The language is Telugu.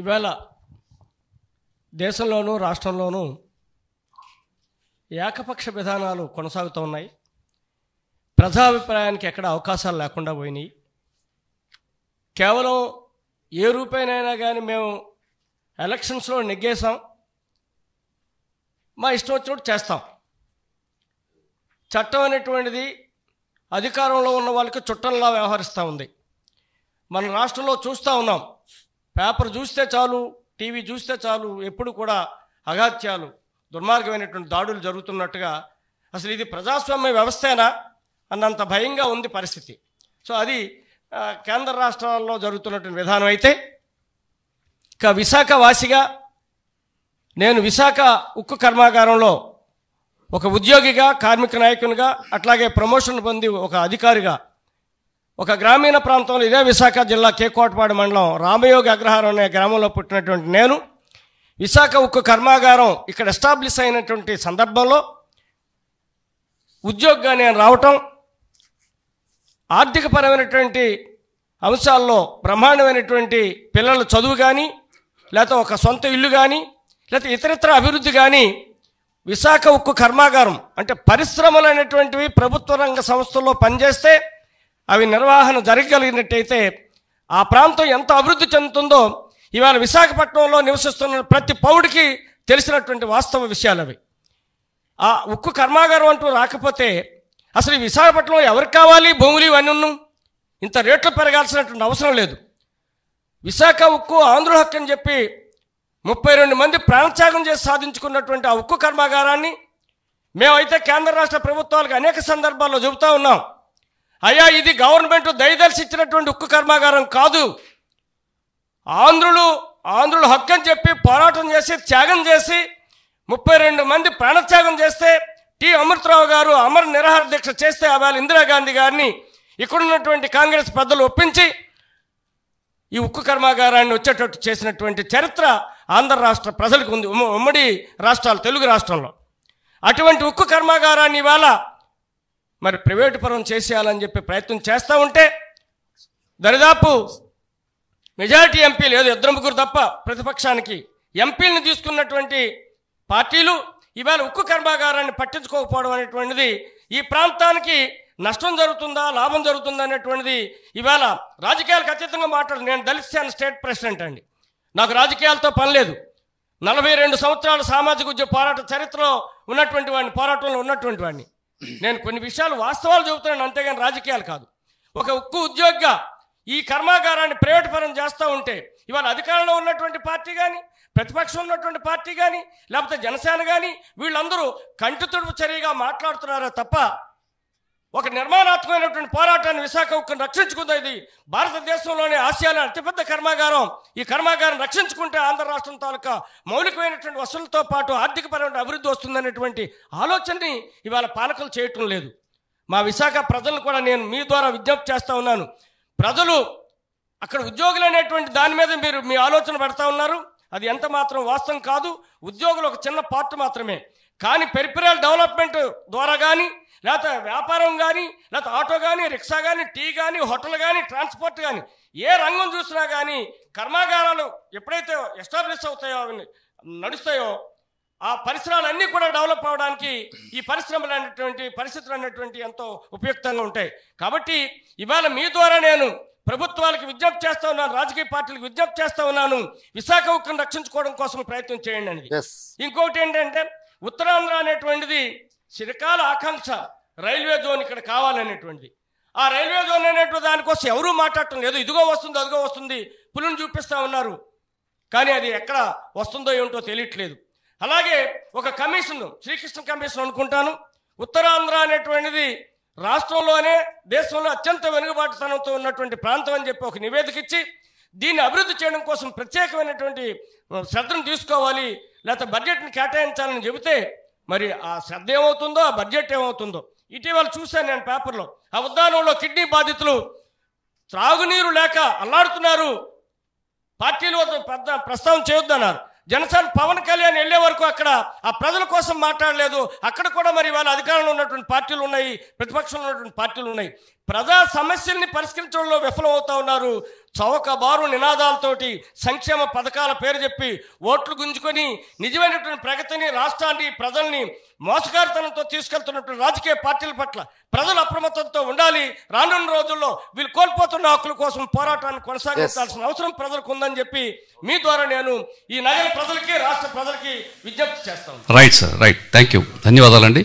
ఈవేళ దేశంలోనూ రాష్ట్రంలోనూ ఏకపక్ష విధానాలు కొనసాగుతూ ఉన్నాయి ప్రజాభిప్రాయానికి ఎక్కడ అవకాశాలు లేకుండా పోయినాయి కేవలం ఏ రూపాయినైనా కానీ మేము ఎలక్షన్స్లో నెగ్గేసాం మా ఇష్టం వచ్చినట్టు చేస్తాం చట్టం అనేటువంటిది అధికారంలో ఉన్న వాళ్ళకి చుట్టంలా వ్యవహరిస్తూ ఉంది మన రాష్ట్రంలో చూస్తూ ఉన్నాం పేపర్ చూస్తే చాలు టీవీ చూస్తే చాలు ఎప్పుడు కూడా అఘాత్యాలు దుర్మార్గమైనటువంటి దాడులు జరుగుతున్నట్టుగా అసలు ఇది ప్రజాస్వామ్య వ్యవస్థేనా అన్నంత భయంగా ఉంది పరిస్థితి సో అది కేంద్ర రాష్ట్రాల్లో జరుగుతున్నటువంటి విధానం అయితే ఇక విశాఖ వాసిగా నేను విశాఖ ఉక్కు కర్మాగారంలో ఒక ఉద్యోగిగా కార్మిక నాయకునిగా అట్లాగే ప్రమోషన్ పొంది ఒక అధికారిగా ఒక గ్రామీణ ప్రాంతంలో ఇదే విశాఖ జిల్లా కేకోటపాడు మండలం రామయోగి అగ్రహారం అనే గ్రామంలో పుట్టినటువంటి నేను విశాఖ ఉక్కు కర్మాగారం ఇక్కడ ఎస్టాబ్లిష్ అయినటువంటి సందర్భంలో ఉద్యోగిగా నేను రావటం ఆర్థికపరమైనటువంటి అంశాల్లో బ్రహ్మాండమైనటువంటి పిల్లల చదువు కానీ లేకపోతే ఒక సొంత ఇల్లు కానీ లేకపోతే ఇతరత్ర అభివృద్ధి కానీ విశాఖ ఉక్కు కర్మాగారం అంటే పరిశ్రమలు అనేటువంటివి ప్రభుత్వ రంగ సంస్థల్లో పనిచేస్తే అవి నిర్వహణ జరగగలిగినట్టయితే ఆ ప్రాంతం ఎంత అభివృద్ధి చెందుతుందో ఇవాళ విశాఖపట్నంలో నివసిస్తున్న ప్రతి పౌడికి తెలిసినటువంటి వాస్తవ విషయాలు అవి ఆ ఉక్కు కర్మాగారం అంటూ రాకపోతే అసలు ఈ విశాఖపట్నంలో ఎవరికి కావాలి భూములు ఇవన్నీ ఇంత రేట్లు పెరగాల్సినటువంటి అవసరం లేదు విశాఖ ఉక్కు ఆంధ్రుల హక్కు అని చెప్పి ముప్పై రెండు మంది ప్రాణత్యాగం చేసి సాధించుకున్నటువంటి ఆ ఉక్కు కర్మాగారాన్ని మేమైతే కేంద్ర రాష్ట్ర ప్రభుత్వాలకు అనేక సందర్భాల్లో చెబుతా ఉన్నాం అయ్యా ఇది గవర్నమెంట్ దయదర్శించినటువంటి ఇచ్చినటువంటి ఉక్కు కర్మాగారం కాదు ఆంధ్రులు ఆంధ్రులు హక్కని చెప్పి పోరాటం చేసి త్యాగం చేసి ముప్పై రెండు మంది ప్రాణత్యాగం చేస్తే టి అమృతరావు గారు అమర నిరాహార దీక్ష చేస్తే ఆవేళ ఇందిరాగాంధీ గారిని ఇక్కడున్నటువంటి కాంగ్రెస్ పెద్దలు ఒప్పించి ఈ ఉక్కు కర్మాగారాన్ని వచ్చేటట్టు చేసినటువంటి చరిత్ర ఆంధ్ర రాష్ట్ర ప్రజలకు ఉంది ఉమ్మడి రాష్ట్రాలు తెలుగు రాష్ట్రంలో అటువంటి ఉక్కు కర్మాగారాన్ని ఇవాళ మరి ప్రైవేటు పరం చేసేయాలని చెప్పి ప్రయత్నం చేస్తూ ఉంటే దరిదాపు మెజారిటీ ఎంపీలు ఏదో ఇద్దరు ముగ్గురు తప్ప ప్రతిపక్షానికి ఎంపీలను తీసుకున్నటువంటి పార్టీలు ఇవాళ ఉక్కు కర్మాగారాన్ని పట్టించుకోకపోవడం అనేటువంటిది ఈ ప్రాంతానికి నష్టం జరుగుతుందా లాభం జరుగుతుందా అనేటువంటిది ఇవాళ రాజకీయాలకు అతీతంగా మాట్లాడు నేను దళిస్తాను స్టేట్ ప్రెసిడెంట్ అండి నాకు రాజకీయాలతో పని లేదు నలభై రెండు సంవత్సరాల సామాజిక ఉద్యోగ పోరాట చరిత్రలో ఉన్నటువంటి వాడిని పోరాటంలో ఉన్నటువంటి వాడిని నేను కొన్ని విషయాలు వాస్తవాలు చెబుతున్నాను అంతేగాని రాజకీయాలు కాదు ఒక ఉక్కు ఉద్యోగిగా ఈ కర్మాగారాన్ని ప్రైవేట్ పరం చేస్తూ ఉంటే ఇవాళ అధికారంలో ఉన్నటువంటి పార్టీ కానీ ప్రతిపక్షం ఉన్నటువంటి పార్టీ కానీ లేకపోతే జనసేన కానీ వీళ్ళందరూ కంటి తుడుపు చర్యగా మాట్లాడుతున్నారా తప్ప ఒక నిర్మాణాత్మకమైనటువంటి పోరాటాన్ని విశాఖ ఉక్కును రక్షించుకుందా ఇది భారతదేశంలోని ఆసియాలో అతిపెద్ద కర్మాగారం ఈ కర్మాగారం రక్షించుకుంటే ఆంధ్ర రాష్ట్రం తాలూకా మౌలికమైనటువంటి వసూలతో పాటు ఆర్థికపరమైన అభివృద్ధి వస్తుందనేటువంటి ఆలోచనని ఇవాళ పాలకులు చేయటం లేదు మా విశాఖ ప్రజలు కూడా నేను మీ ద్వారా విజ్ఞప్తి చేస్తూ ఉన్నాను ప్రజలు అక్కడ ఉద్యోగులు అనేటువంటి దాని మీద మీరు మీ ఆలోచన పెడతా ఉన్నారు అది ఎంత మాత్రం వాస్తవం కాదు ఉద్యోగులు ఒక చిన్న పార్ట్ మాత్రమే కానీ పెరిపిరల్ డెవలప్మెంట్ ద్వారా కానీ లేకపోతే వ్యాపారం కానీ లేకపోతే ఆటో కానీ రిక్షా కానీ టీ కానీ హోటల్ కానీ ట్రాన్స్పోర్ట్ కానీ ఏ రంగం చూసినా కానీ కర్మాగారాలు ఎప్పుడైతే ఎస్టాబ్లిష్ అవుతాయో అవి నడుస్తాయో ఆ అన్నీ కూడా డెవలప్ అవడానికి ఈ పరిశ్రమలు అనేటువంటి పరిస్థితులు అనేటువంటి ఎంతో ఉపయుక్తంగా ఉంటాయి కాబట్టి ఇవాళ మీ ద్వారా నేను ప్రభుత్వాలకు విజ్ఞప్తి చేస్తా ఉన్నాను రాజకీయ పార్టీలకు విజ్ఞప్తి చేస్తా ఉన్నాను విశాఖ ఉక్కును రక్షించుకోవడం కోసం ప్రయత్నం చేయండి అని ఇంకొకటి ఏంటంటే ఉత్తరాంధ్ర అనేటువంటిది చిరకాల ఆకాంక్ష రైల్వే జోన్ ఇక్కడ కావాలనేటువంటిది ఆ రైల్వే జోన్ అనేటువంటి దానికోసం ఎవరూ మాట్లాడటం లేదు ఇదిగో వస్తుంది అదిగో వస్తుంది పులుని చూపిస్తూ ఉన్నారు కానీ అది ఎక్కడ వస్తుందో ఏమిటో తెలియట్లేదు అలాగే ఒక కమిషన్ శ్రీకృష్ణ కమిషన్ అనుకుంటాను ఉత్తరాంధ్ర అనేటువంటిది రాష్ట్రంలోనే దేశంలో అత్యంత వెనుకబాటుతనంతో ఉన్నటువంటి ప్రాంతం అని చెప్పి ఒక నివేదిక ఇచ్చి దీన్ని అభివృద్ధి చేయడం కోసం ప్రత్యేకమైనటువంటి శ్రద్ధను తీసుకోవాలి లేకపోతే బడ్జెట్ని కేటాయించాలని చెబితే మరి ఆ శ్రద్ధ ఏమవుతుందో ఆ బడ్జెట్ ఏమవుతుందో ఇటీవల చూశాను నేను పేపర్లో ఆ ఉద్దానంలో కిడ్నీ బాధితులు త్రాగునీరు లేక అల్లాడుతున్నారు పార్టీలు పెద్ద ప్రస్తావన చేయొద్దన్నారు జనసేన పవన్ కళ్యాణ్ వెళ్ళే వరకు అక్కడ ఆ ప్రజల కోసం మాట్లాడలేదు అక్కడ కూడా మరి వాళ్ళ అధికారంలో ఉన్నటువంటి పార్టీలు ఉన్నాయి ప్రతిపక్షంలో ఉన్నటువంటి పార్టీలు ఉన్నాయి ప్రజా సమస్యల్ని పరిష్కరించడంలో విఫలమవుతా ఉన్నారు చౌకబారు నినాదాలతోటి సంక్షేమ పథకాల పేరు చెప్పి ఓట్లు గుంజుకొని నిజమైనటువంటి ప్రగతిని రాష్ట్రాన్ని ప్రజల్ని మోసగారితనంతో తీసుకెళ్తున్నటువంటి రాజకీయ పార్టీల పట్ల ప్రజలు అప్రమత్తంతో ఉండాలి రానున్న రోజుల్లో వీళ్ళు కోల్పోతున్న హక్కుల కోసం పోరాటాన్ని కొనసాగించాల్సిన అవసరం ప్రజలకు ఉందని చెప్పి మీ ద్వారా నేను ఈ నగర ప్రజలకి రాష్ట్ర ప్రజలకి విజ్ఞప్తి చేస్తాను right sir right thank you ధన్యవాదాలండి